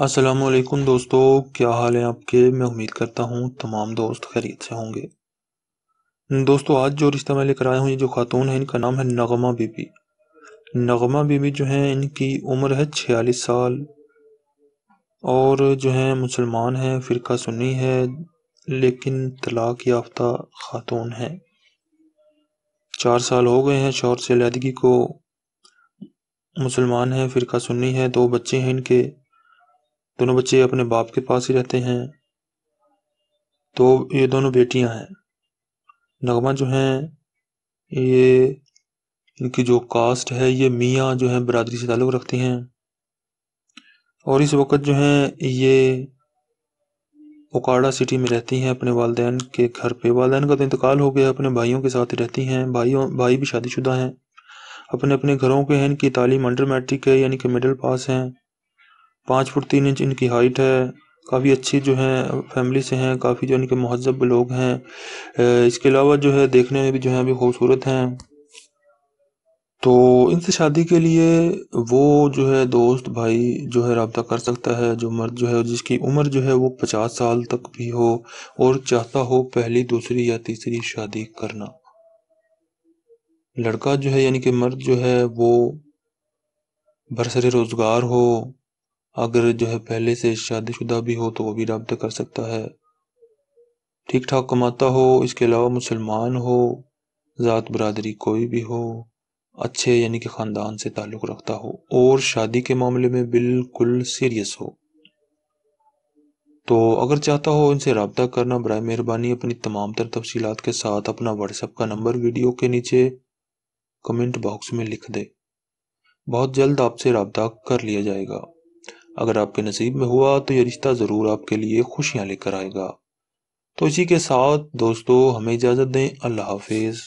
असलकम दोस्तों क्या हाल है आपके मैं उम्मीद करता हूँ तमाम दोस्त खैरियत से होंगे दोस्तों आज जो रिश्ता मैं लेकर आया हूँ ये जो खातून है इनका नाम है नगमा बीबी नगमा बीबी जो हैं इनकी उम्र है छियालीस साल और जो हैं मुसलमान हैं फ़िरका सुन्नी है लेकिन तलाक याफ्ता खातून है चार साल हो गए हैं शोर से लैदगी को मुसलमान हैं फ़िरका सुन्नी है दो बच्चे हैं इनके दोनों बच्चे अपने बाप के पास ही रहते हैं तो ये दोनों बेटियां हैं नगमा जो हैं ये इनकी जो कास्ट है ये मियाँ जो है बरदरी से ताल्लुक़ रखती हैं और इस वक्त जो हैं ये ओकाड़ा सिटी में रहती हैं अपने वालदेन के घर पे वालदेन का तो इंतकाल हो गया अपने भाइयों के साथ रहती हैं भाइयों भाई भी शादीशुदा हैं अपने अपने घरों के हैं इनकी तालीम अंडर मैट्रिक है यानी कि मिडिल पास हैं पाँच फुट तीन इंच इनकी हाइट है काफी अच्छी जो है फैमिली से हैं काफी जो इनके महजब लोग हैं इसके अलावा जो है देखने में भी जो है अभी खूबसूरत हैं तो इनसे शादी के लिए वो जो है दोस्त भाई जो है रबता कर सकता है जो मर्द जो है जिसकी उम्र जो है वो पचास साल तक भी हो और चाहता हो पहली दूसरी या तीसरी शादी करना लड़का जो है यानी कि मर्द जो है वो बरसरे रोज़गार हो अगर जो है पहले से शादीशुदा भी हो तो वो भी रबता कर सकता है ठीक ठाक कमाता हो इसके अलावा मुसलमान हो ज़ात बरदरी कोई भी हो अच्छे यानी कि ख़ानदान से ताल्लुक़ रखता हो और शादी के मामले में बिल्कुल सीरियस हो तो अगर चाहता हो इनसे रबता करना बर मेहरबानी अपनी तमाम तर तफसीत के साथ अपना व्हाट्सएप का नंबर वीडियो के नीचे कमेंट बॉक्स में लिख दे बहुत जल्द आपसे रबता कर लिया जाएगा अगर आपके नसीब में हुआ तो ये रिश्ता ज़रूर आपके लिए खुशियाँ लेकर आएगा तो इसी के साथ दोस्तों हमें इजाज़त दें अल्लाह हाफिज़